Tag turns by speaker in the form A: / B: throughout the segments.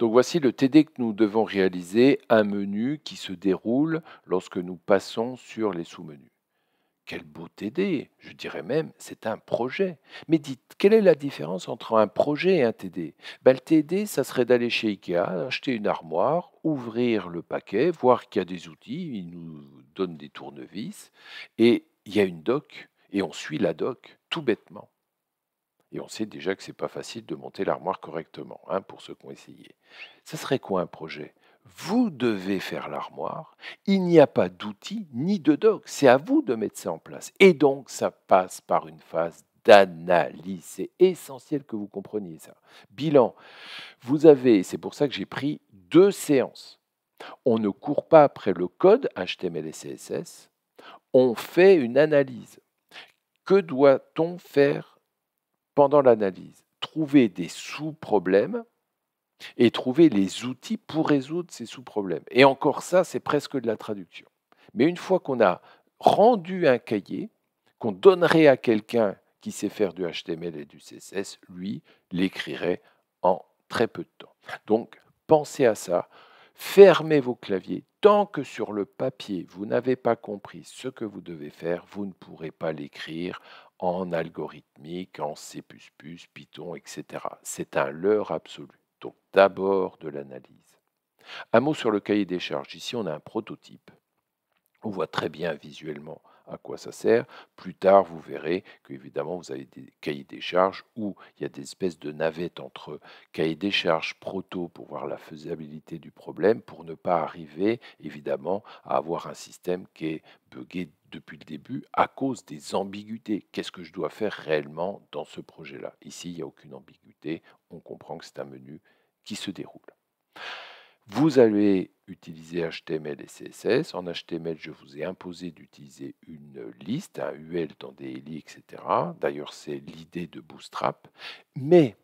A: Donc voici le TD que nous devons réaliser, un menu qui se déroule lorsque nous passons sur les sous-menus. Quel beau TD Je dirais même, c'est un projet. Mais dites, quelle est la différence entre un projet et un TD ben, Le TD, ça serait d'aller chez Ikea, acheter une armoire, ouvrir le paquet, voir qu'il y a des outils, il nous donne des tournevis, et il y a une doc, et on suit la doc, tout bêtement. Et on sait déjà que c'est pas facile de monter l'armoire correctement, hein, pour ceux qui ont essayé. Ça serait quoi un projet Vous devez faire l'armoire. Il n'y a pas d'outils ni de doc. C'est à vous de mettre ça en place. Et donc, ça passe par une phase d'analyse. C'est essentiel que vous compreniez ça. Bilan. Vous avez, c'est pour ça que j'ai pris deux séances. On ne court pas après le code HTML et CSS. On fait une analyse. Que doit-on faire pendant l'analyse, trouver des sous-problèmes et trouver les outils pour résoudre ces sous-problèmes. Et encore ça, c'est presque de la traduction. Mais une fois qu'on a rendu un cahier, qu'on donnerait à quelqu'un qui sait faire du HTML et du CSS, lui l'écrirait en très peu de temps. Donc, pensez à ça. Fermez vos claviers. Tant que sur le papier, vous n'avez pas compris ce que vous devez faire, vous ne pourrez pas l'écrire en algorithmique, en C++, Python, etc. C'est un leurre absolu. Donc d'abord de l'analyse. Un mot sur le cahier des charges. Ici, on a un prototype. On voit très bien visuellement à quoi ça sert. Plus tard, vous verrez que évidemment, vous avez des cahiers des charges où il y a des espèces de navettes entre cahier des charges proto pour voir la faisabilité du problème, pour ne pas arriver évidemment à avoir un système qui est buggé depuis le début à cause des ambiguïtés. Qu'est-ce que je dois faire réellement dans ce projet-là Ici, il n'y a aucune ambiguïté. On comprend que c'est un menu qui se déroule. Vous allez utiliser HTML et CSS. En HTML, je vous ai imposé d'utiliser une liste, un UL dans des li, etc. D'ailleurs, c'est l'idée de Bootstrap. Mais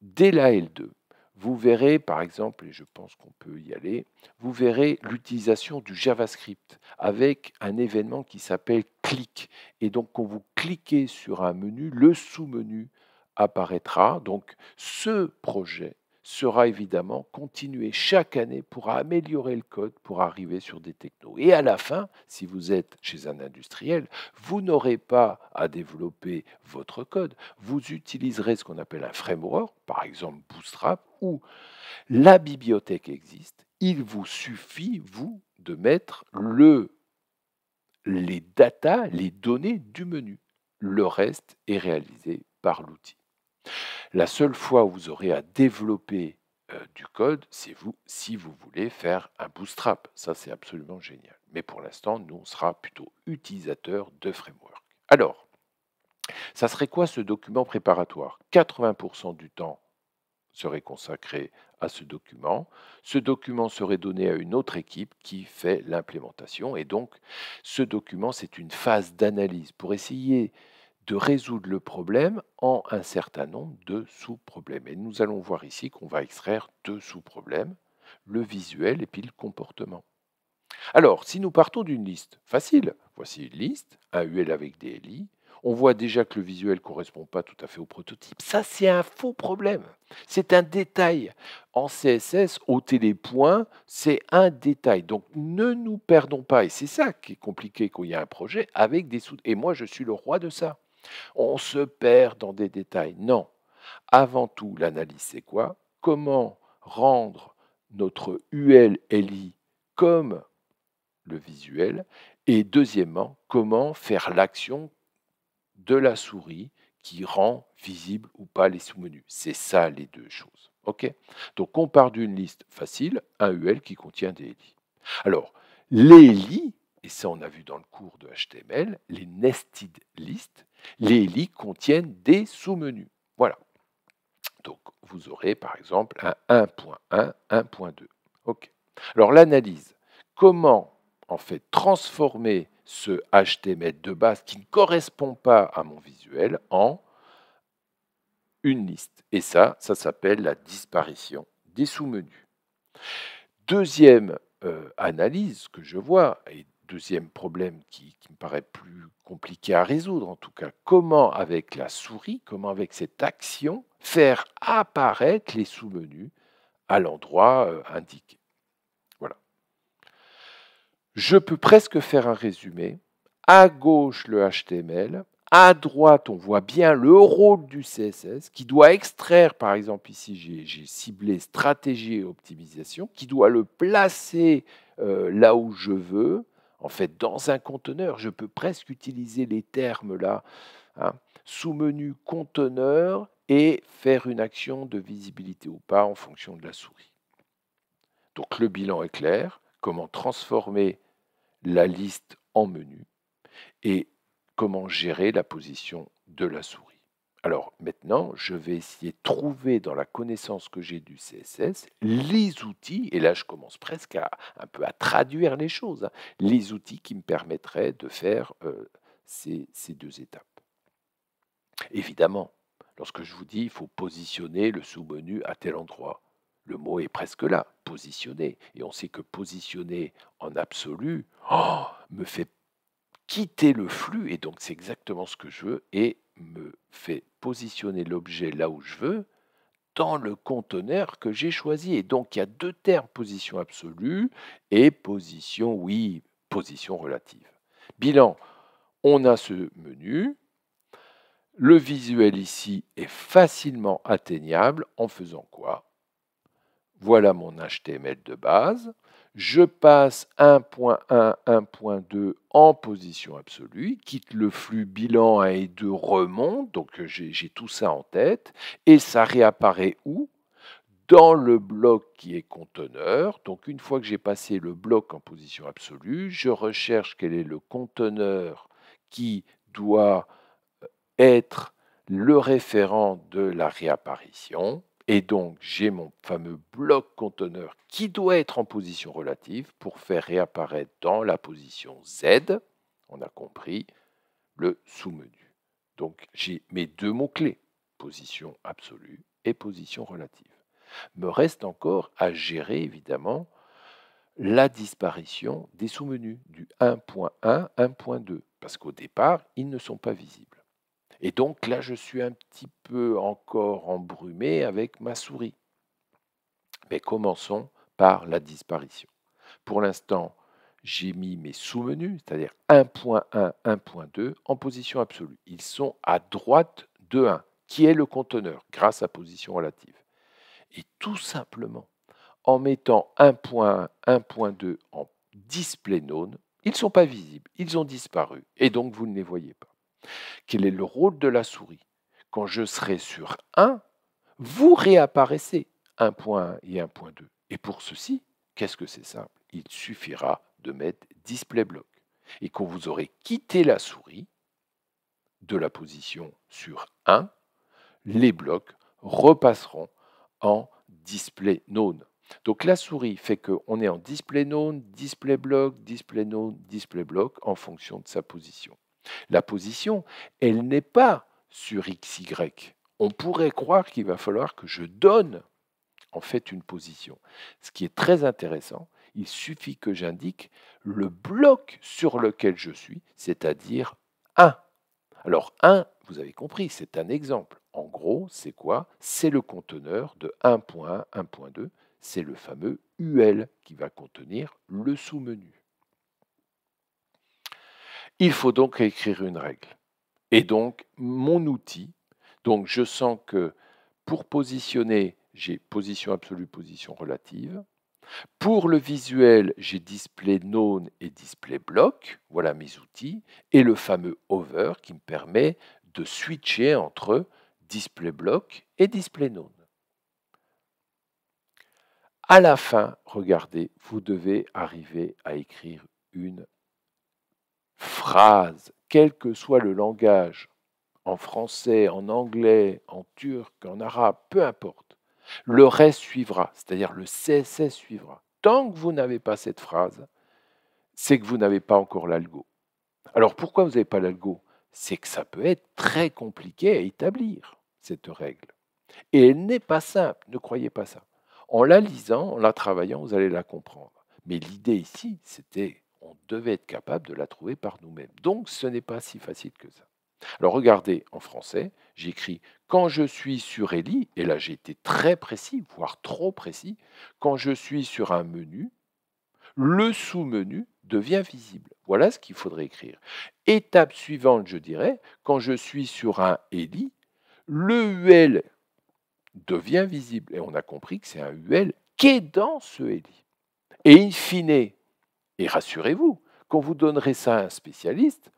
A: dès la L2, vous verrez, par exemple, et je pense qu'on peut y aller, vous verrez l'utilisation du JavaScript avec un événement qui s'appelle clic, Et donc, quand vous cliquez sur un menu, le sous-menu apparaîtra. Donc, ce projet sera évidemment continué chaque année pour améliorer le code pour arriver sur des technos. Et à la fin, si vous êtes chez un industriel, vous n'aurez pas à développer votre code. Vous utiliserez ce qu'on appelle un framework, par exemple Bootstrap, où la bibliothèque existe. Il vous suffit, vous, de mettre les data, les données du menu. Le reste est réalisé par l'outil. La seule fois où vous aurez à développer euh, du code, c'est vous si vous voulez faire un bootstrap. Ça, c'est absolument génial. Mais pour l'instant, nous, on sera plutôt utilisateurs de framework. Alors, ça serait quoi ce document préparatoire 80% du temps serait consacré à ce document. Ce document serait donné à une autre équipe qui fait l'implémentation. Et donc, ce document, c'est une phase d'analyse pour essayer de résoudre le problème en un certain nombre de sous-problèmes. Et nous allons voir ici qu'on va extraire deux sous-problèmes, le visuel et puis le comportement. Alors, si nous partons d'une liste, facile, voici une liste, un UL avec des LI, on voit déjà que le visuel ne correspond pas tout à fait au prototype. Ça, c'est un faux problème. C'est un détail. En CSS, ôter les points, c'est un détail. Donc, ne nous perdons pas. Et c'est ça qui est compliqué quand il y a un projet avec des sous. Et moi, je suis le roi de ça. On se perd dans des détails. Non. Avant tout, l'analyse, c'est quoi Comment rendre notre UL LI comme le visuel Et deuxièmement, comment faire l'action de la souris qui rend visible ou pas les sous-menus. C'est ça les deux choses. OK Donc on part d'une liste facile, un UL qui contient des LI. Alors, les LI, et ça on a vu dans le cours de HTML, les nested lists, les lits contiennent des sous-menus. Voilà. Donc vous aurez par exemple un 1.1, 1.2. OK. Alors l'analyse, comment en fait transformer ce HTML de base qui ne correspond pas à mon visuel en une liste. Et ça, ça s'appelle la disparition des sous-menus. Deuxième euh, analyse que je vois, et deuxième problème qui, me paraît plus compliqué à résoudre, en tout cas, comment avec la souris, comment avec cette action, faire apparaître les sous-menus à l'endroit euh, indiqué. Voilà. Je peux presque faire un résumé. À gauche, le HTML. À droite, on voit bien le rôle du CSS qui doit extraire, par exemple ici, j'ai ciblé stratégie et optimisation, qui doit le placer euh, là où je veux, en fait, dans un conteneur. Je peux presque utiliser les termes là. Hein, sous-menu conteneur et faire une action de visibilité ou pas en fonction de la souris. Donc le bilan est clair, comment transformer la liste en menu et comment gérer la position de la souris. Alors maintenant, je vais essayer de trouver dans la connaissance que j'ai du CSS les outils, et là je commence presque à, un peu à traduire les choses, hein, les outils qui me permettraient de faire euh, ces, deux étapes. Évidemment, lorsque je vous dis il faut positionner le sous-menu à tel endroit, le mot est presque là, positionner. Et on sait que positionner en absolu oh, me fait quitter le flux, et donc c'est exactement ce que je veux, et me fait positionner l'objet là où je veux, dans le conteneur que j'ai choisi. Et donc il y a deux termes, position absolue et position, oui, position relative. Bilan, on a ce menu. Le visuel ici est facilement atteignable en faisant quoi Voilà mon HTML de base je passe 1.1, 1.2 en position absolue, quitte le flux bilan 1 et 2 remonte, donc euh, j'ai tout ça en tête, et ça réapparaît où dans le bloc qui est conteneur. Donc une fois que j'ai passé le bloc en position absolue, je recherche quel est le conteneur qui doit euh, être le référent de la réapparition. Et donc, j'ai mon fameux bloc conteneur qui doit être en position relative pour faire réapparaître dans la position Z, on a compris, le sous-menu. Donc, j'ai mes deux mots-clés, position absolue et position relative. Me reste encore à gérer, évidemment, la disparition des sous-menus du 1.1, 1.2, parce qu'au départ, ils ne sont pas visibles. Et donc là, je suis un petit peu encore embrumé avec ma souris. Mais commençons par la disparition. Pour l'instant, j'ai mis mes sous-menus, c'est-à-dire 1.1, 1.2, en position absolue. Ils sont à droite de 1, qui est le conteneur, grâce à position relative. Et tout simplement, en mettant 1.1, 1.2 en display none, ils ne sont pas visibles, ils ont disparu, et donc vous ne les voyez pas. Quel est le rôle de la souris Quand je serai sur 1, vous réapparaissez 1.1 et 1.2. Et pour ceci, qu'est-ce que c'est simple Il suffira de mettre display block. Et quand vous aurez quitté la souris de la position sur 1, les blocs repasseront en display known. Donc la souris fait qu'on est en display known, display block, display none »,« display block en fonction de sa position. La position, elle n'est pas sur XY. On pourrait croire qu'il va falloir que je donne en fait une position. Ce qui est très intéressant, il suffit que j'indique le bloc sur lequel je suis, c'est-à-dire 1. Alors 1, vous avez compris, c'est un exemple. En gros, c'est quoi C'est le conteneur de 1.1, 1.2, c'est le fameux UL qui va contenir le sous-menu. Il faut donc écrire une règle. Et donc, mon outil, donc je sens que pour positionner, j'ai position absolue, position relative. Pour le visuel, j'ai display known et display block, voilà mes outils, et le fameux over qui me permet de switcher entre display block et display known. À la fin, regardez, vous devez arriver à écrire une phrase, quel que soit le langage, en français, en anglais, en turc, en arabe, peu importe, le reste suivra, c'est-à-dire le CSS suivra. Tant que vous n'avez pas cette phrase, c'est que vous n'avez pas encore l'algo. Alors pourquoi vous n'avez pas l'algo C'est que ça peut être très compliqué à établir, cette règle. Et elle n'est pas simple, ne croyez pas ça. En la lisant, en la travaillant, vous allez la comprendre. Mais l'idée ici, c'était on devait être capable de la trouver par nous-mêmes. Donc ce n'est pas si facile que ça. Alors regardez, en français, j'écris quand je suis sur Eli », et là j'ai été très précis, voire trop précis, quand je suis sur un menu, le sous-menu devient visible. Voilà ce qu'il faudrait écrire. Étape suivante, je dirais, quand je suis sur un Eli, le UL devient visible. Et on a compris que c'est un UL qui est dans ce Eli. Et in fine, et rassurez-vous, quand vous donnerez ça à un spécialiste,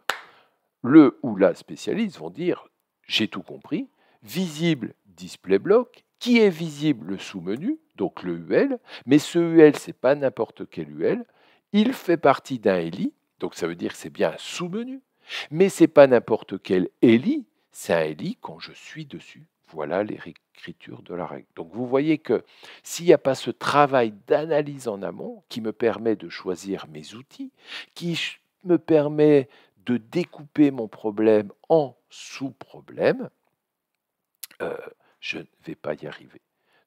A: le ou la spécialiste vont dire j'ai tout compris, visible display block, qui est visible le sous-menu, donc le UL, mais ce UL, n'est pas n'importe quel UL, il fait partie d'un ELI, donc ça veut dire que c'est bien un sous-menu, mais c'est pas n'importe quel ELI, c'est un ELI quand je suis dessus. Voilà les, de la règle. Donc vous voyez que s'il n'y a pas ce travail d'analyse en amont qui me permet de choisir mes outils, qui me permet de découper mon problème en sous-problèmes, euh, je ne vais pas y arriver.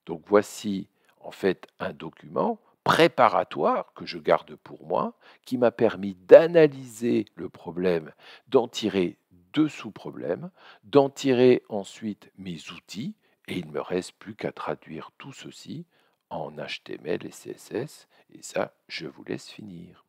A: Donc voici en fait un document préparatoire que je garde pour moi, qui m'a permis d'analyser le problème, d'en tirer deux sous-problèmes, d'en tirer ensuite mes outils et il ne me reste plus qu'à traduire tout ceci en HTML et CSS, et ça, je vous laisse finir.